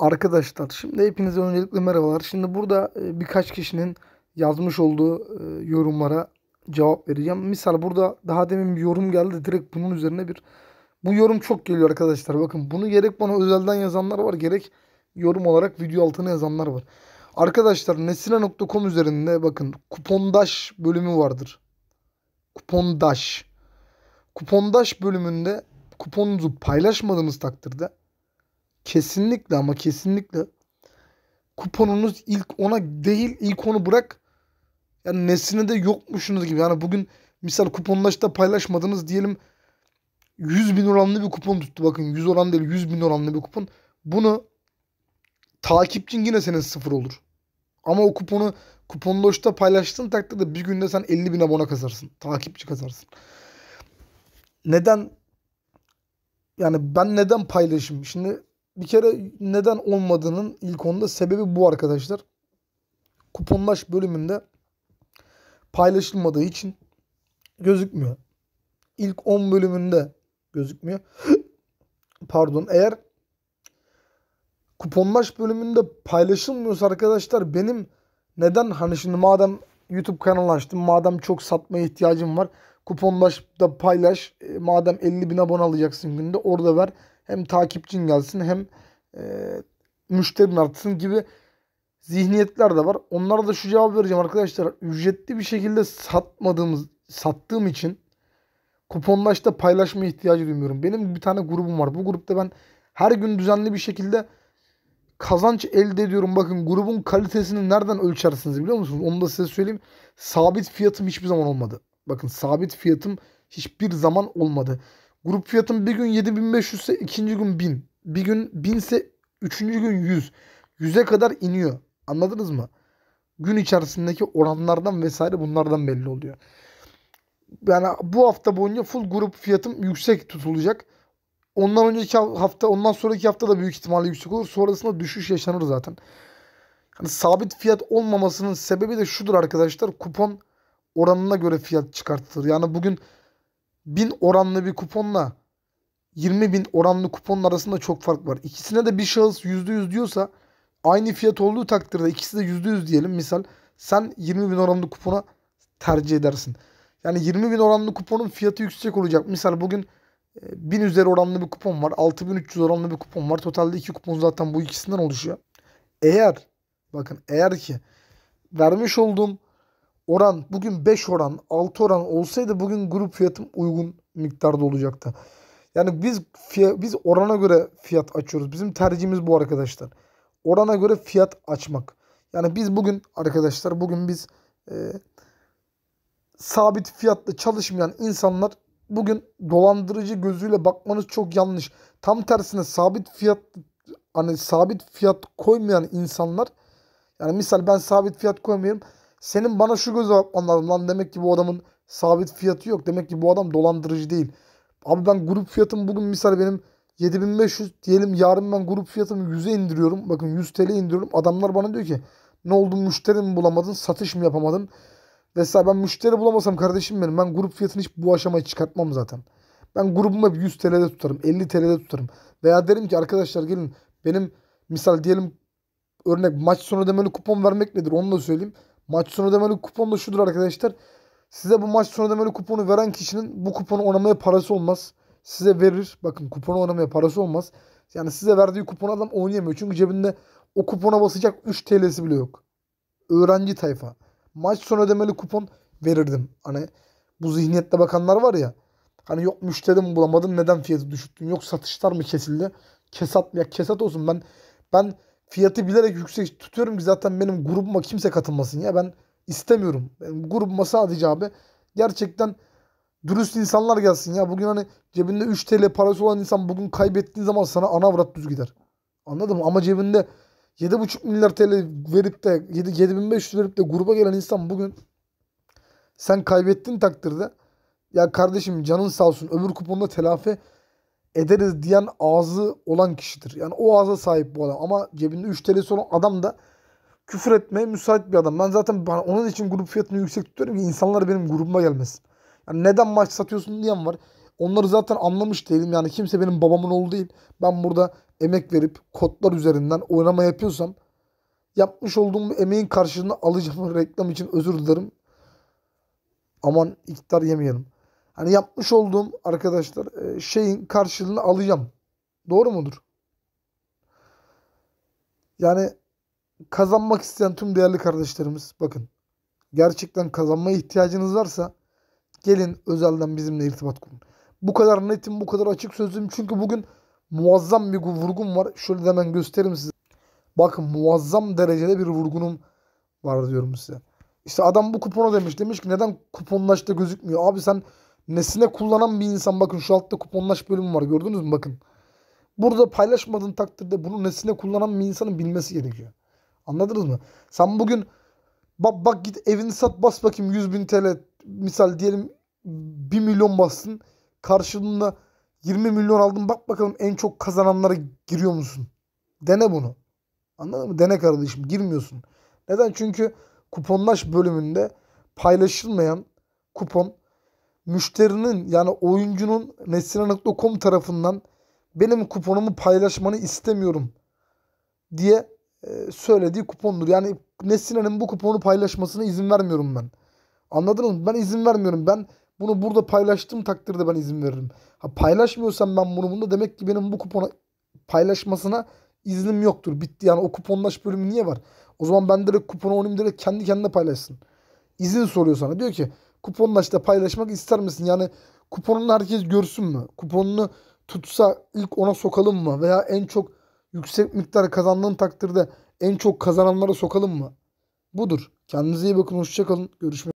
Arkadaşlar şimdi hepinize öncelikle merhabalar. Şimdi burada e, birkaç kişinin yazmış olduğu e, yorumlara cevap vereceğim. Misal burada daha demin bir yorum geldi. Direkt bunun üzerine bir bu yorum çok geliyor arkadaşlar. Bakın bunu gerek bana özelden yazanlar var gerek yorum olarak video altına yazanlar var. Arkadaşlar nesine.com üzerinde bakın kupondaş bölümü vardır. Kupondaş. Kupondaş bölümünde kuponunuzu paylaşmadığınız takdirde kesinlikle ama kesinlikle kuponunuz ilk ona değil ilk onu bırak. Yani nesine de yokmuşsunuz gibi. Yani bugün misal kuponlaşta paylaşmadınız diyelim 100 bin oranlı bir kupon tuttu. Bakın 100 oran değil 100 bin oranlı bir kupon. Bunu takipçin yine senin sıfır olur. Ama o kuponu kuponlaşta paylaştığın takdirde bir günde sen 50 bin abone kazarsın. Takipçi kazarsın. Neden yani ben neden paylaşım? Şimdi bir kere neden olmadığının ilk onda sebebi bu arkadaşlar. Kuponlaş bölümünde paylaşılmadığı için gözükmüyor. İlk 10 bölümünde gözükmüyor. Pardon eğer kuponlaş bölümünde paylaşılmıyorsa arkadaşlar benim neden hani şimdi madem YouTube kanalı açtım madem çok satmaya ihtiyacım var kuponlaş da paylaş e, madem 50 bin abone alacaksın günde orada ver hem takipçin gelsin hem e, müşterin artsın gibi zihniyetler de var. Onlara da şu cevap vereceğim arkadaşlar. Ücretli bir şekilde satmadığımız, sattığım için kuponlaşta paylaşma ihtiyacı duymuyorum. Benim bir tane grubum var. Bu grupta ben her gün düzenli bir şekilde kazanç elde ediyorum. Bakın grubun kalitesini nereden ölçersiniz biliyor musunuz? Onu da size söyleyeyim. Sabit fiyatım hiçbir zaman olmadı. Bakın sabit fiyatım hiçbir zaman olmadı. Grup fiyatım bir gün 7500 ise ikinci gün 1000. Bir gün 1000 ise üçüncü gün 100. 100'e kadar iniyor. Anladınız mı? Gün içerisindeki oranlardan vesaire bunlardan belli oluyor. Yani bu hafta boyunca full grup fiyatım yüksek tutulacak. Ondan önceki hafta, ondan sonraki hafta da büyük ihtimalle yüksek olur. Sonrasında düşüş yaşanır zaten. Yani sabit fiyat olmamasının sebebi de şudur arkadaşlar. Kupon oranına göre fiyat çıkartılır. Yani bugün 1000 oranlı bir kuponla 20 bin oranlı kuponun arasında çok fark var. İkisine de bir şahıs %100 diyorsa aynı fiyat olduğu takdirde ikisi de %100 diyelim misal sen 20 bin oranlı kupona tercih edersin. Yani 20 bin oranlı kuponun fiyatı yüksek olacak. Misal bugün 1000 e, üzeri oranlı bir kupon var. 6300 oranlı bir kupon var. Totalde iki kupon zaten bu ikisinden oluşuyor. Eğer bakın eğer ki vermiş olduğum oran bugün 5 oran 6 oran olsaydı bugün grup fiyatım uygun miktarda olacaktı. Yani biz fiyat, biz orana göre fiyat açıyoruz. Bizim tercihimiz bu arkadaşlar. Orana göre fiyat açmak. Yani biz bugün arkadaşlar bugün biz e, sabit fiyatla çalışmayan insanlar bugün dolandırıcı gözüyle bakmanız çok yanlış. Tam tersine sabit fiyat hani sabit fiyat koymayan insanlar yani misal ben sabit fiyat koymuyorum senin bana şu göze bakman lazım lan demek ki bu adamın sabit fiyatı yok. Demek ki bu adam dolandırıcı değil. Abi ben grup fiyatım bugün misal benim 7500 diyelim yarın ben grup fiyatımı 100'e indiriyorum. Bakın 100 TL indiriyorum. Adamlar bana diyor ki ne oldu müşteri mi bulamadın satış mı yapamadın? Vesaire ben müşteri bulamasam kardeşim benim ben grup fiyatını hiç bu aşamaya çıkartmam zaten. Ben grubumu hep 100 TL'de tutarım 50 TL'de tutarım. Veya derim ki arkadaşlar gelin benim misal diyelim örnek maç sonu ödemeli kupon vermek nedir onu da söyleyeyim. Maç sonu demeli kupon da şudur arkadaşlar. Size bu maç sonu demeli kuponu veren kişinin bu kuponu oynamaya parası olmaz. Size verir. Bakın kuponu oynamaya parası olmaz. Yani size verdiği kuponu adam oynayamıyor. Çünkü cebinde o kupona basacak 3 TL'si bile yok. Öğrenci tayfa. Maç sonu ödemeli kupon verirdim. Hani bu zihniyette bakanlar var ya. Hani yok müşteri mi bulamadın neden fiyatı düşürttün? Yok satışlar mı kesildi? Kesat ya kesat olsun ben ben fiyatı bilerek yüksek tutuyorum ki zaten benim grubuma kimse katılmasın ya. Ben istemiyorum. Benim grubuma sadece abi gerçekten dürüst insanlar gelsin ya. Bugün hani cebinde 3 TL parası olan insan bugün kaybettiğin zaman sana ana avrat düz gider. Anladın mı? Ama cebinde 7,5 milyar TL verip de 7, 7500 verip de gruba gelen insan bugün sen kaybettiğin takdirde ya kardeşim canın sağ olsun öbür kuponda telafi ederiz diyen ağzı olan kişidir. Yani o ağza sahip bu adam. Ama cebinde 3 TL olan adam da küfür etmeye müsait bir adam. Ben zaten onun için grup fiyatını yüksek tutuyorum ki insanlar benim grubuma gelmesin. Yani neden maç satıyorsun diyen var. Onları zaten anlamış değilim. Yani kimse benim babamın oğlu değil. Ben burada emek verip kodlar üzerinden oynama yapıyorsam yapmış olduğum emeğin karşılığını alacağım reklam için özür dilerim. Aman iktidar yemeyelim hani yapmış olduğum arkadaşlar e, şeyin karşılığını alacağım. Doğru mudur? Yani kazanmak isteyen tüm değerli kardeşlerimiz bakın gerçekten kazanmaya ihtiyacınız varsa gelin özelden bizimle irtibat kurun. Bu kadar netim, bu kadar açık sözlüyüm. Çünkü bugün muazzam bir vurgum var. Şöyle hemen göstereyim size. Bakın muazzam derecede bir vurgunum var diyorum size. İşte adam bu kupona demiş. Demiş ki neden kuponlaşta gözükmüyor? Abi sen nesile kullanan bir insan bakın şu altta kuponlaş bölümü var gördünüz mü bakın. Burada paylaşmadığın takdirde bunu nesile kullanan bir insanın bilmesi gerekiyor. Anladınız mı? Sen bugün bak, bak git evini sat bas bakayım 100 bin TL misal diyelim 1 milyon bassın karşılığında 20 milyon aldın bak bakalım en çok kazananlara giriyor musun? Dene bunu. Anladın mı? Dene kardeşim girmiyorsun. Neden? Çünkü kuponlaş bölümünde paylaşılmayan kupon müşterinin yani oyuncunun nesrine.com tarafından benim kuponumu paylaşmanı istemiyorum diye e, söylediği kupondur. Yani Nesine'nin bu kuponu paylaşmasına izin vermiyorum ben. Anladınız mı? Ben izin vermiyorum. Ben bunu burada paylaştığım takdirde ben izin veririm. Ha, paylaşmıyorsam ben bunu bunda demek ki benim bu kuponu paylaşmasına iznim yoktur. Bitti yani o kuponlaş bölümü niye var? O zaman ben direkt kuponu oynayayım direkt kendi kendine paylaşsın. İzin soruyor sana. Diyor ki kuponla işte paylaşmak ister misin? Yani kuponunu herkes görsün mü? Kuponunu tutsa ilk ona sokalım mı? Veya en çok yüksek miktar kazandığın takdirde en çok kazananlara sokalım mı? Budur. Kendinize iyi bakın. Hoşçakalın. Görüşmek